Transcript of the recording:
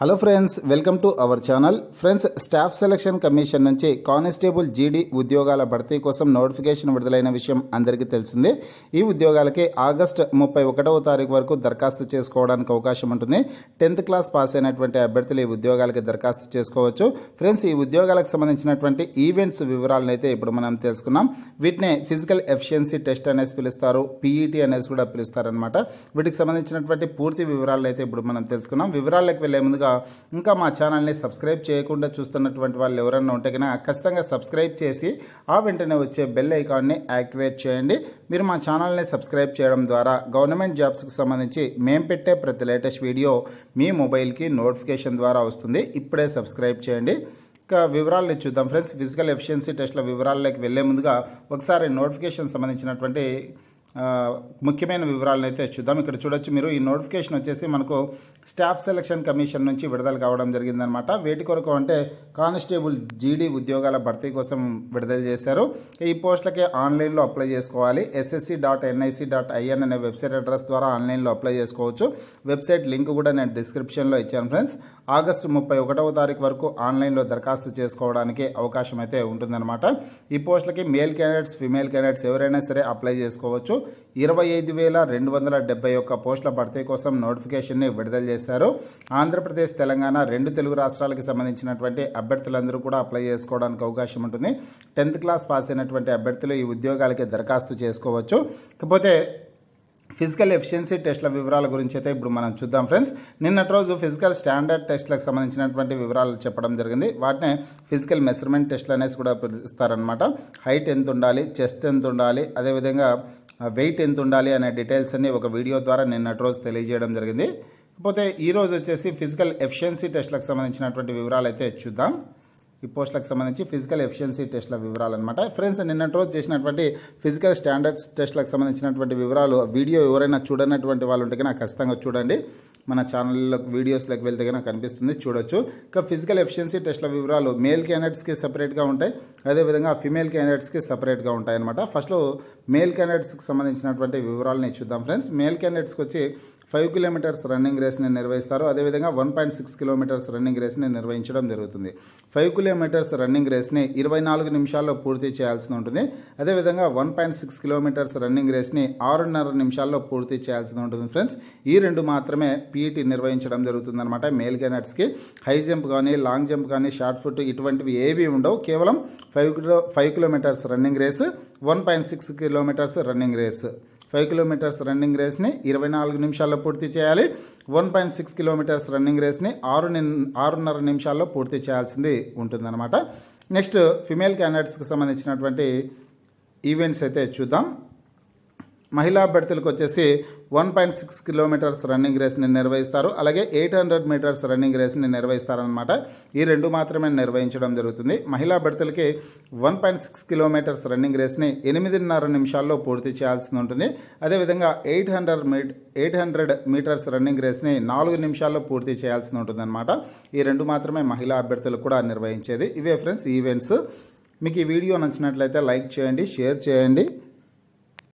hello friends welcome to our channel friends staff selection commission నుంచి constable GD ఉద్యోగాల భర్తీ కోసం నోటిఫికేషన్ విడుదలైన విషయం అందరికీ తెలిసిందే ఈ ఉద్యోగాలకి ఆగస్ట్ ముప్పై ఒకటవ తారీఖు వరకు దరఖాస్తు చేసుకోవడానికి అవకాశం ఉంటుంది టెన్త్ క్లాస్ పాస్ అయినటువంటి అభ్యర్థులు ఈ ఉద్యోగాలకి దరఖాస్తు చేసుకోవచ్చు ఫ్రెండ్స్ ఈ ఉద్యోగాలకు సంబంధించినటువంటి ఈవెంట్స్ వివరాలను అయితే ఇప్పుడు మనం తెలుసుకున్నాం వీటిని ఫిజికల్ ఎఫిషియన్సీ టెస్ట్ అనేసి పిలుస్తారు పీఈటీ అనేసి కూడా పిలుస్తారనమాట వీటికి సంబంధించినటువంటి పూర్తి వివరాలను అయితే ఇప్పుడు మనం తెలుసుకున్నాం వివరాలకు వెళ్ళే ముందుగా ఇంకా మా ఛానల్ని సబ్స్క్రైబ్ చేయకుండా చూస్తున్నటువంటి వాళ్ళు ఎవరైనా ఉంటే కనుక ఖచ్చితంగా సబ్స్క్రైబ్ చేసి ఆ వెంటనే వచ్చే బెల్ ఐకాన్ని యాక్టివేట్ చేయండి మీరు మా ఛానల్ని సబ్స్క్రైబ్ చేయడం ద్వారా గవర్నమెంట్ జాబ్స్కి సంబంధించి మేము పెట్టే ప్రతి లేటెస్ట్ వీడియో మీ మొబైల్కి నోటిఫికేషన్ ద్వారా వస్తుంది ఇప్పుడే సబ్స్క్రైబ్ చేయండి ఇక వివరాలని చూద్దాం ఫ్రెండ్స్ ఫిజికల్ ఎఫిషియన్సీ టెస్ట్ల వివరాలకి వెళ్లే ముందుగా ఒకసారి నోటిఫికేషన్ సంబంధించినటువంటి ముఖ్యమైన వివరాలను అయితే చూద్దాం ఇక్కడ చూడొచ్చు మీరు ఈ నోటిఫికేషన్ వచ్చేసి మనకు స్టాఫ్ సెలక్షన్ కమిషన్ నుంచి విడుదల కావడం జరిగిందనమాట వేటి కొరకు అంటే కానిస్టేబుల్ జీడీ ఉద్యోగాల భర్తీ కోసం విడుదల చేశారు ఈ పోస్టులకి ఆన్లైన్లో అప్లై చేసుకోవాలి SSC dot NIC dot IN అనే వెబ్సైట్ అడ్రస్ ద్వారా ఆన్లైన్లో అప్లై చేసుకోవచ్చు వెబ్సైట్ లింక్ కూడా నేను డిస్క్రిప్షన్లో ఇచ్చాను ఫ్రెండ్స్ ఆగస్టు ముప్పై ఒకటవ తారీఖు వరకు ఆన్లైన్లో దరఖాస్తు చేసుకోవడానికి అవకాశం అయితే ఉంటుందన్నమాట ఈ పోస్టులకి మేల్ క్యాండిడేట్స్ ఫిమేల్ క్యాండిడేట్స్ ఎవరైనా సరే అప్లై చేసుకోవచ్చు ఇరవై ఐదు వేల రెండు వందల డెబ్బై ఒక్క పోస్టుల భర్తీ కోసం నోటిఫికేషన్ని విడుదల చేశారు ఆంధ్రప్రదేశ్ తెలంగాణ రెండు తెలుగు రాష్ట్రాలకు సంబంధించినటువంటి అభ్యర్థులందరూ కూడా అప్లై చేసుకోవడానికి అవకాశం ఉంటుంది టెన్త్ క్లాస్ పాస్ అయినటువంటి అభ్యర్థులు ఈ ఉద్యోగాలకి దరఖాస్తు చేసుకోవచ్చు ఇకపోతే ఫిజికల్ ఎఫిషియన్సీ టెస్ట్ల వివరాల గురించి అయితే ఇప్పుడు మనం చూద్దాం ఫ్రెండ్స్ నిన్నటి రోజు ఫిజికల్ స్టాండర్డ్ టెస్ట్లకు సంబంధించినటువంటి వివరాలు చెప్పడం జరిగింది వాటిని ఫిజికల్ మెజర్మెంట్ టెస్ట్లు అనేసి కూడా పిలుస్తారనమాట హైట్ ఎంత ఉండాలి చెస్ట్ ఎంత ఉండాలి అదేవిధంగా వెయిట్ ఎంత ఉండాలి అనే డీటెయిల్స్ అన్ని ఒక వీడియో ద్వారా నిన్నటి రోజు తెలియజేయడం జరిగింది కాకపోతే ఈరోజు వచ్చేసి ఫిజికల్ ఎఫిషియన్సీ టెస్ట్లకు సంబంధించినటువంటి వివరాలు అయితే చూద్దాం ఈ పోస్టులకు సంబంధించి ఫిజికల్ ఎఫిషియన్సీ టెస్ట్ల వివరాలు అనమాట ఫ్రెండ్స్ నిన్నటి రోజు చేసినటువంటి ఫిజికల్ స్టాండర్డ్స్ టెస్ట్లకు సంబంధించినటువంటి వివరాలు వీడియో ఎవరైనా చూడనటువంటి వాళ్ళు ఉంటే నాకు ఖచ్చితంగా చూడండి మన ఛానల్లో వీడియోస్లోకి వెళ్తే కనుక కనిపిస్తుంది చూడొచ్చు ఇక ఫిజికల్ ఎఫిషియన్సీ టెస్ట్ల వివరాలు మేల్ క్యాండిడేట్స్కి సెపరేట్గా ఉంటాయి అదేవిధంగా ఫిమేల్ క్యాండిడేట్స్కి సపరేట్గా ఉంటాయి అనమాట ఫస్ట్లో మేల్ క్యాండిడేట్స్కి సంబంధించినటువంటి వివరాలని చూద్దాం ఫ్రెండ్స్ మేల్ క్యాండిడేట్స్కి వచ్చి ఫైవ్ కిలోమీటర్స్ రన్నింగ్ రేస్ని నిర్వహిస్తారు అదేవిధంగా one point six kilometres running రేస్ని నిర్వహించడం జరుగుతుంది ఫైవ్ కిలోమీటర్స్ రన్నింగ్ రేస్ని ఇరవై నాలుగు నిమిషాల్లో పూర్తి చేయాల్సి ఉంటుంది అదేవిధంగా one point six kilometres running రేస్ని ఆరున్నర నిమిషాల్లో పూర్తి చేయాల్సి ఉంటుంది ఫ్రెండ్స్ ఈ రెండు మాత్రమే పీఈటీ నిర్వహించడం అనమాట మేల్ కెనట్స్కి హై జంప్ కానీ లాంగ్ జంప్ కానీ షార్ట్ ఫుట్ ఇటువంటివి ఏవి ఉండవు కేవలం five kilo five kilometres running race one point six kilometres running race five kilometres running రేస్ని ఇరవై నాలుగు నిమిషాల్లో పూర్తి చేయాలి one point six kilometres running రేస్ని ఆరు ఆరున్నర నిమిషాల్లో పూర్తి చేయాల్సింది ఉంటుందన్నమాట నెక్స్ట్ ఫిమేల్ క్యాండిడేట్స్కి సంబంధించినటువంటి ఈవెంట్స్ అయితే చూద్దాం మహిళా అభ్యర్థులకు వచ్చేసి one point six kilometres running రేస్ని నిర్వహిస్తారు అలాగే ఎయిట్ హండ్రెడ్ మీటర్స్ రన్నింగ్ రేస్ని నిర్వహిస్తారనమాట ఈ రెండు మాత్రమే నిర్వహించడం జరుగుతుంది మహిళా అభ్యర్థులకి one point six kilometres running రేస్ని ఎనిమిదిన్నర నిమిషాల్లో పూర్తి చేయాల్సి ఉంటుంది అదేవిధంగా ఎయిట్ హండ్రెడ్ మీ ఎయిట్ హండ్రెడ్ మీటర్స్ రన్నింగ్ రేస్ని నాలుగు నిమిషాల్లో పూర్తి చేయాల్సి ఉంటుందన్నమాట ఈ రెండు మాత్రమే మహిళా అభ్యర్థులు కూడా నిర్వహించేది ఇవే ఫ్రెండ్స్ ఈవెంట్స్ మీకు ఈ వీడియో నచ్చినట్లయితే లైక్ చేయండి షేర్ చేయండి